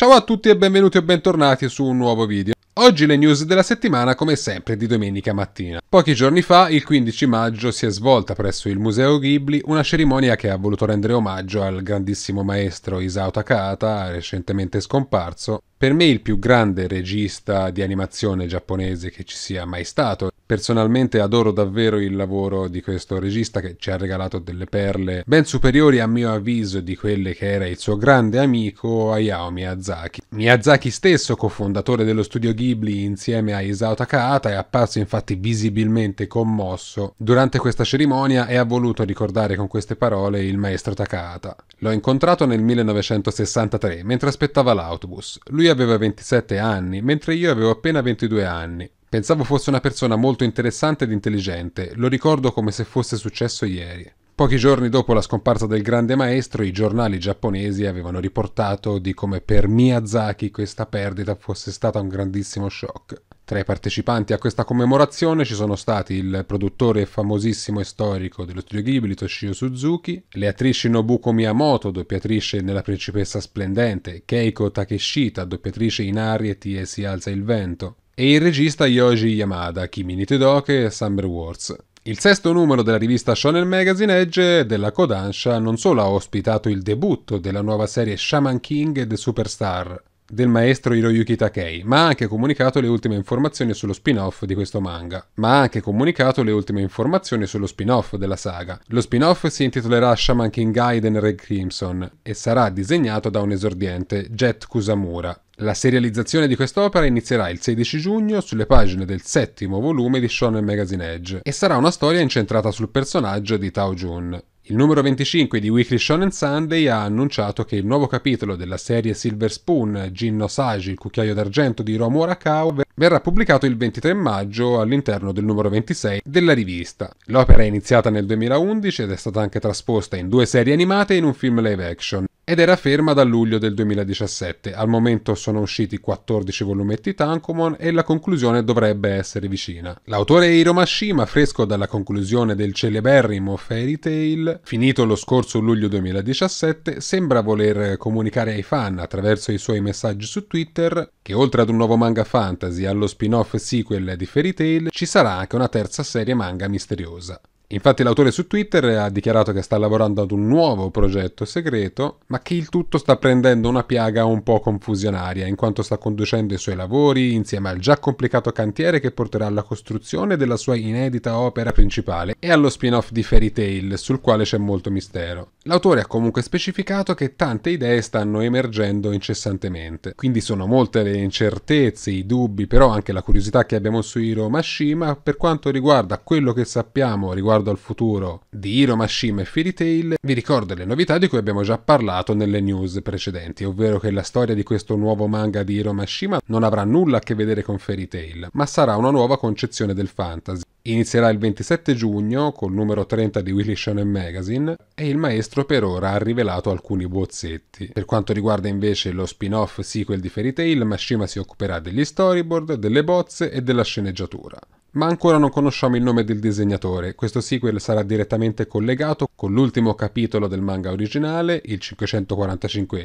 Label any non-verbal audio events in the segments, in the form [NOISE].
Ciao a tutti e benvenuti o bentornati su un nuovo video. Oggi le news della settimana come sempre di domenica mattina. Pochi giorni fa, il 15 maggio, si è svolta presso il Museo Ghibli una cerimonia che ha voluto rendere omaggio al grandissimo maestro Isao Takata, recentemente scomparso, per me il più grande regista di animazione giapponese che ci sia mai stato Personalmente adoro davvero il lavoro di questo regista che ci ha regalato delle perle ben superiori a mio avviso di quelle che era il suo grande amico Hayao Miyazaki. Miyazaki stesso, cofondatore dello studio Ghibli insieme a Isao Takahata, è apparso infatti visibilmente commosso durante questa cerimonia e ha voluto ricordare con queste parole il maestro Takahata. L'ho incontrato nel 1963 mentre aspettava l'autobus. Lui aveva 27 anni, mentre io avevo appena 22 anni. Pensavo fosse una persona molto interessante ed intelligente, lo ricordo come se fosse successo ieri. Pochi giorni dopo la scomparsa del grande maestro, i giornali giapponesi avevano riportato di come per Miyazaki questa perdita fosse stata un grandissimo shock. Tra i partecipanti a questa commemorazione ci sono stati il produttore famosissimo e storico dello studio Ghibli Toshio Suzuki, le attrici Nobuko Miyamoto, doppiatrice nella Principessa Splendente, Keiko Takeshita, doppiatrice in Arieti e Si alza il vento, e il regista Yoji Yamada, Kimini Tedoke e Summer Wars. Il sesto numero della rivista Shonen Magazine Edge della Kodansha non solo ha ospitato il debutto della nuova serie Shaman King e The Superstar del maestro Hiroyuki Takei, ma ha anche comunicato le ultime informazioni sullo spin-off di questo manga, ma ha anche comunicato le ultime informazioni sullo spin-off della saga. Lo spin-off si intitolerà Shaman King Gaiden Red Crimson e sarà disegnato da un esordiente, Jet Kusamura. La serializzazione di quest'opera inizierà il 16 giugno sulle pagine del settimo volume di Shonen Magazine Edge e sarà una storia incentrata sul personaggio di Tao Jun. Il numero 25 di Weekly Shonen Sunday ha annunciato che il nuovo capitolo della serie Silver Spoon, Jin no Saji, il cucchiaio d'argento di Romo Arakawa, verrà pubblicato il 23 maggio all'interno del numero 26 della rivista. L'opera è iniziata nel 2011 ed è stata anche trasposta in due serie animate e in un film live action ed era ferma da luglio del 2017. Al momento sono usciti 14 volumetti Tankumon e la conclusione dovrebbe essere vicina. L'autore Hiro Mashima, fresco dalla conclusione del celeberrimo Fairy Tail, finito lo scorso luglio 2017, sembra voler comunicare ai fan attraverso i suoi messaggi su Twitter che oltre ad un nuovo manga fantasy e allo spin-off sequel di Fairy Tail ci sarà anche una terza serie manga misteriosa. Infatti l'autore su Twitter ha dichiarato che sta lavorando ad un nuovo progetto segreto, ma che il tutto sta prendendo una piaga un po' confusionaria, in quanto sta conducendo i suoi lavori insieme al già complicato cantiere che porterà alla costruzione della sua inedita opera principale e allo spin-off di Fairy Tail, sul quale c'è molto mistero. L'autore ha comunque specificato che tante idee stanno emergendo incessantemente, quindi sono molte le incertezze, i dubbi, però anche la curiosità che abbiamo su Hiro Mashima per quanto riguarda quello che sappiamo riguardo riguardo al futuro di Hiromashima e Fairy Tail, vi ricordo le novità di cui abbiamo già parlato nelle news precedenti, ovvero che la storia di questo nuovo manga di Hiromashima non avrà nulla a che vedere con Fairy Tail, ma sarà una nuova concezione del fantasy. Inizierà il 27 giugno col numero 30 di Willy Shonen Magazine e il maestro per ora ha rivelato alcuni bozzetti. Per quanto riguarda invece lo spin-off sequel di Fairy Tail, Mashima si occuperà degli storyboard, delle bozze e della sceneggiatura. Ma ancora non conosciamo il nome del disegnatore, questo sequel sarà direttamente collegato con l'ultimo capitolo del manga originale, il 545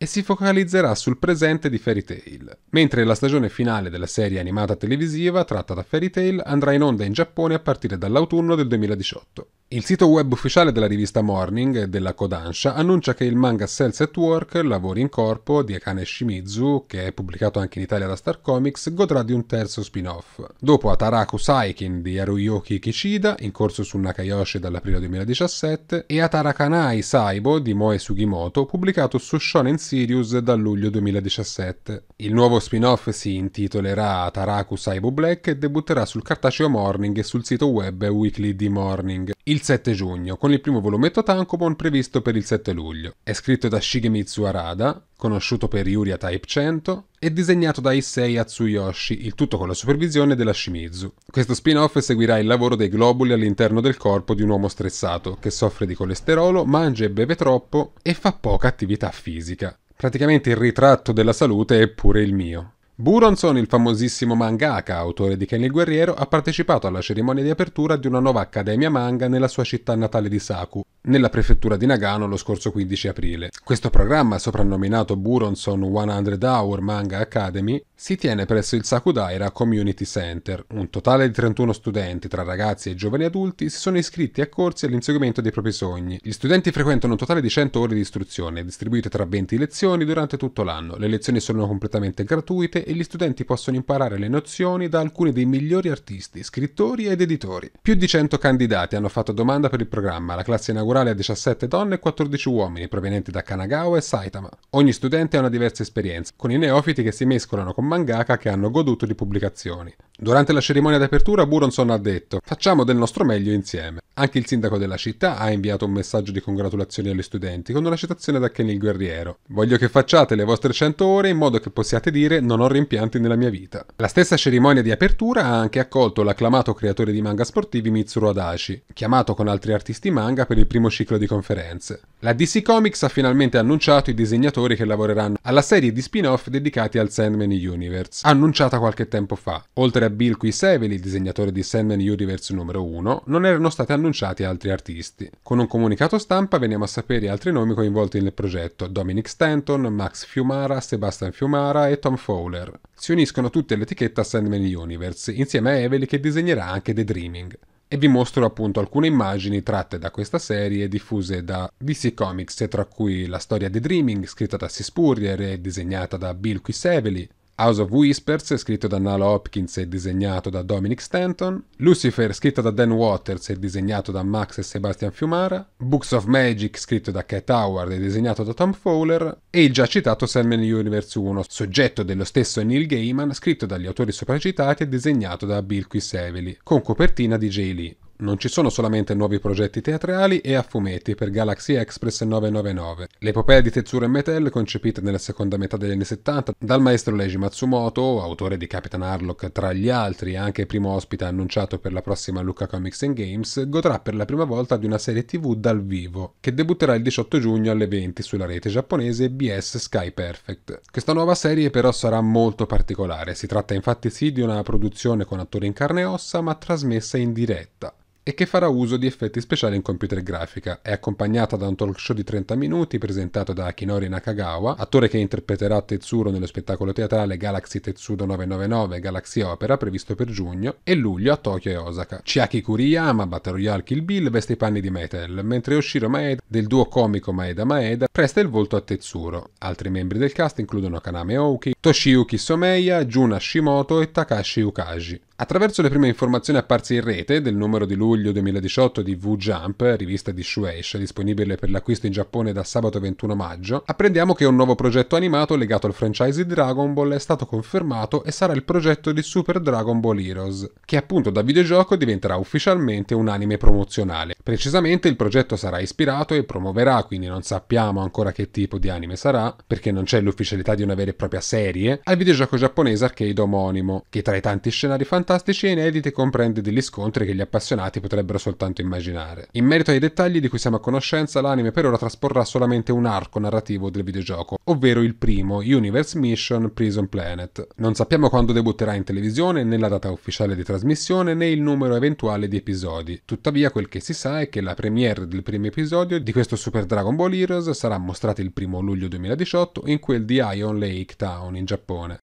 e si focalizzerà sul presente di Fairy Tail, mentre la stagione finale della serie animata televisiva tratta da Fairy Tail andrà in onda in Giappone a partire dall'autunno del 2018. Il sito web ufficiale della rivista Morning della Kodansha annuncia che il manga Cells at Work, Lavori in Corpo di Akane Shimizu, che è pubblicato anche in Italia da Star Comics, godrà di un terzo spin-off. Dopo Ataraku Saikin di Haruyoki Kishida, in corso su Nakayoshi dall'aprile 2017, e Atarakanai Saibo di Moe Sugimoto, pubblicato su Shonen Sirius dal luglio 2017. Il nuovo spin-off si intitolerà Taraku Saibu Black e debutterà sul cartaceo Morning e sul sito web Weekly D Morning il 7 giugno, con il primo volumetto Tankobon previsto per il 7 luglio. È scritto da Shigemitsu Arada, conosciuto per Yuria Type 100 e disegnato da Issei Atsuyoshi, il tutto con la supervisione della Shimizu. Questo spin-off seguirà il lavoro dei globuli all'interno del corpo di un uomo stressato, che soffre di colesterolo, mangia e beve troppo e fa poca attività fisica. Praticamente il ritratto della salute è pure il mio. Buronson, il famosissimo mangaka, autore di Ken il Guerriero, ha partecipato alla cerimonia di apertura di una nuova accademia manga nella sua città natale di Saku, nella prefettura di Nagano lo scorso 15 aprile. Questo programma, soprannominato Buronson 100 Hour Manga Academy, si tiene presso il Sakudaira Community Center. Un totale di 31 studenti, tra ragazzi e giovani adulti, si sono iscritti a corsi all'inseguimento dei propri sogni. Gli studenti frequentano un totale di 100 ore di istruzione, distribuite tra 20 lezioni durante tutto l'anno. Le lezioni sono completamente gratuite e gli studenti possono imparare le nozioni da alcuni dei migliori artisti, scrittori ed editori. Più di 100 candidati hanno fatto domanda per il programma, la classe inaugurale ha 17 donne e 14 uomini provenienti da Kanagawa e Saitama. Ogni studente ha una diversa esperienza, con i neofiti che si mescolano con mangaka che hanno goduto di pubblicazioni. Durante la cerimonia d'apertura Buronson ha detto facciamo del nostro meglio insieme. Anche il sindaco della città ha inviato un messaggio di congratulazioni agli studenti con una citazione da Kenny il Guerriero. Voglio che facciate le vostre 100 ore in modo che possiate dire non ho impianti nella mia vita. La stessa cerimonia di apertura ha anche accolto l'acclamato creatore di manga sportivi Mitsuru Adachi, chiamato con altri artisti manga per il primo ciclo di conferenze. La DC Comics ha finalmente annunciato i disegnatori che lavoreranno alla serie di spin-off dedicati al Sandman Universe, annunciata qualche tempo fa. Oltre a Bill Quiseveli, il disegnatore di Sandman Universe numero 1, non erano stati annunciati altri artisti. Con un comunicato stampa veniamo a sapere altri nomi coinvolti nel progetto: Dominic Stanton, Max Fiumara, Sebastian Fiumara e Tom Fowler. Warner. Si uniscono tutte all'etichetta Sandman Universe, insieme a Evely che disegnerà anche The Dreaming. E vi mostro appunto alcune immagini tratte da questa serie diffuse da DC Comics, tra cui la storia The Dreaming, scritta da Sis Sispurrier e disegnata da Bill Quisevely, House of Whispers, scritto da Nala Hopkins e disegnato da Dominic Stanton, Lucifer, scritto da Dan Waters e disegnato da Max e Sebastian Fiumara, Books of Magic, scritto da Cat Howard e disegnato da Tom Fowler, e il già citato Sandman Universe 1, soggetto dello stesso Neil Gaiman, scritto dagli autori sopracitati e disegnato da Bill Quiseveli, con copertina di J. Lee. Non ci sono solamente nuovi progetti teatrali e a fumetti per Galaxy Express 999. L'epopea di Tetsuro e Metel, concepita nella seconda metà degli anni 70 dal maestro Leiji Matsumoto, autore di Capitan Harlock tra gli altri e anche primo ospite annunciato per la prossima Luca Comics Games, godrà per la prima volta di una serie TV dal vivo, che debutterà il 18 giugno alle 20 sulla rete giapponese BS Sky Perfect. Questa nuova serie però sarà molto particolare, si tratta infatti sì di una produzione con attori in carne e ossa ma trasmessa in diretta e che farà uso di effetti speciali in computer grafica. È accompagnata da un talk show di 30 minuti presentato da Akinori Nakagawa, attore che interpreterà Tetsuro nello spettacolo teatrale Galaxy Tetsudo 999 Galaxy Opera previsto per giugno e luglio a Tokyo e Osaka. Chiaki Kuriyama, Battle Royale Kill Bill, veste i panni di Metal, mentre Yoshiro Maeda del duo comico Maeda Maeda presta il volto a Tetsuro. Altri membri del cast includono Kaname Oki, Toshiyuki Someya, Juna Shimoto e Takashi Yukaji. Attraverso le prime informazioni apparse in rete del numero di luglio 2018 di V-Jump, rivista di Shueisha disponibile per l'acquisto in Giappone da sabato 21 maggio, apprendiamo che un nuovo progetto animato legato al franchise di Dragon Ball è stato confermato e sarà il progetto di Super Dragon Ball Heroes, che appunto da videogioco diventerà ufficialmente un anime promozionale. Precisamente il progetto sarà ispirato e promuoverà, quindi non sappiamo ancora che tipo di anime sarà, perché non c'è l'ufficialità di una vera e propria serie, al videogioco giapponese arcade omonimo, che tra i tanti scenari fantastici fantastici e inediti comprende degli scontri che gli appassionati potrebbero soltanto immaginare. In merito ai dettagli di cui siamo a conoscenza, l'anime per ora trasporrà solamente un arco narrativo del videogioco, ovvero il primo, Universe Mission Prison Planet. Non sappiamo quando debutterà in televisione, né la data ufficiale di trasmissione, né il numero eventuale di episodi. Tuttavia quel che si sa è che la premiere del primo episodio di questo Super Dragon Ball Heroes sarà mostrata il 1 luglio 2018 in quel di Ion Lake Town in Giappone.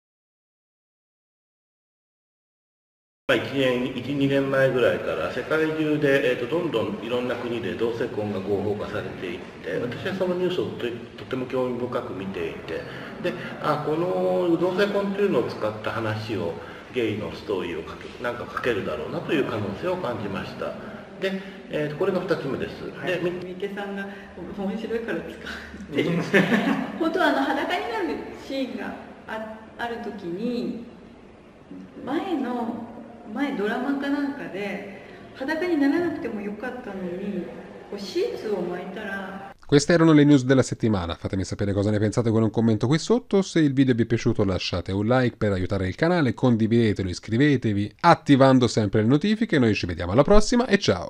1年、1、2年前ぐらいから世界中で、えーと、どんどんいろんな国で同性婚が合法化されていって私はそのニュースをととても興味深く見ていてであこの同性婚というのを使った話をゲイのストーリーを書けなんか書けるだろうなという可能性を感じました。で、えーと、これが2つ目です。はい、で三池さんが面白いから使って [LAUGHS] 本当はあの裸になるシーンがあある時に前の前ドラマかなんかで裸にならなくてもよかったのにこうシーツを巻いたら erano le news della settimana, fatemi sapere cosa ne pensate con un commento qui sotto, se il video vi è piaciuto lasciate un like per aiutare il canale, condividetelo, iscrivetevi, attivando sempre le notifiche, noi ci vediamo alla prossima e ciao!